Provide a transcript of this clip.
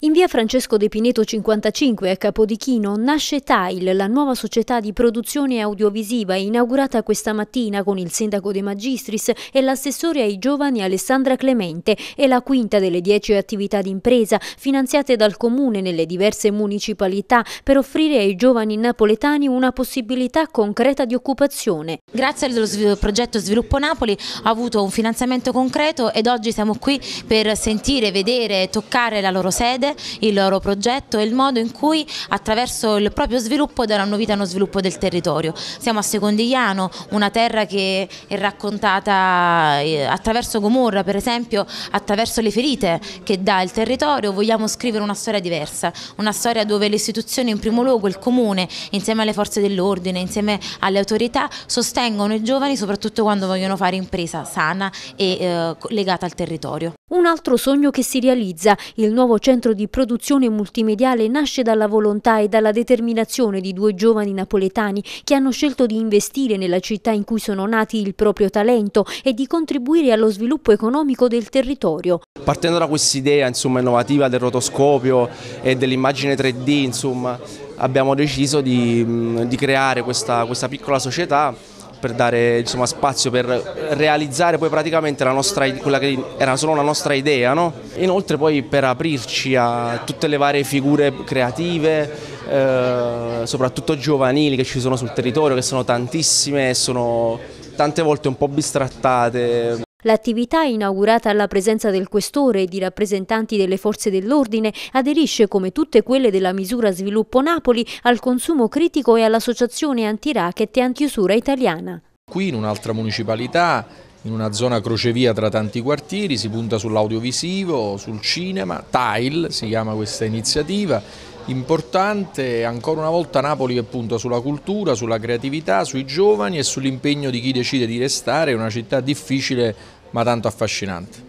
In via Francesco De Pineto 55 a Capodichino nasce TAIL, la nuova società di produzione audiovisiva inaugurata questa mattina con il sindaco De Magistris e l'assessore ai giovani Alessandra Clemente. È la quinta delle dieci attività d'impresa finanziate dal comune nelle diverse municipalità per offrire ai giovani napoletani una possibilità concreta di occupazione. Grazie al progetto Sviluppo Napoli ha avuto un finanziamento concreto ed oggi siamo qui per sentire, vedere, toccare la loro sede sfide, il loro progetto e il modo in cui attraverso il proprio sviluppo daranno vita allo sviluppo del territorio. Siamo a Secondigliano, una terra che è raccontata eh, attraverso Gomorra, per esempio, attraverso le ferite che dà il territorio, vogliamo scrivere una storia diversa, una storia dove le istituzioni in primo luogo, il comune, insieme alle forze dell'ordine, insieme alle autorità, sostengono i giovani soprattutto quando vogliono fare impresa sana e eh, legata al territorio. Un altro sogno che si realizza, il nuovo centro di produzione multimediale nasce dalla volontà e dalla determinazione di due giovani napoletani che hanno scelto di investire nella città in cui sono nati il proprio talento e di contribuire allo sviluppo economico del territorio. Partendo da quest'idea innovativa del rotoscopio e dell'immagine 3D, insomma, abbiamo deciso di, di creare questa, questa piccola società per dare insomma, spazio per realizzare poi praticamente la nostra, quella che era solo la nostra idea. No? Inoltre poi per aprirci a tutte le varie figure creative, eh, soprattutto giovanili che ci sono sul territorio, che sono tantissime e sono tante volte un po' bistrattate. L'attività, inaugurata alla presenza del questore e di rappresentanti delle forze dell'ordine, aderisce, come tutte quelle della misura Sviluppo Napoli, al consumo critico e all'associazione anti-racket e antiusura italiana. Qui in un'altra municipalità, in una zona crocevia tra tanti quartieri, si punta sull'audiovisivo, sul cinema, TILE si chiama questa iniziativa, Importante ancora una volta Napoli che punta sulla cultura, sulla creatività, sui giovani e sull'impegno di chi decide di restare, è una città difficile ma tanto affascinante.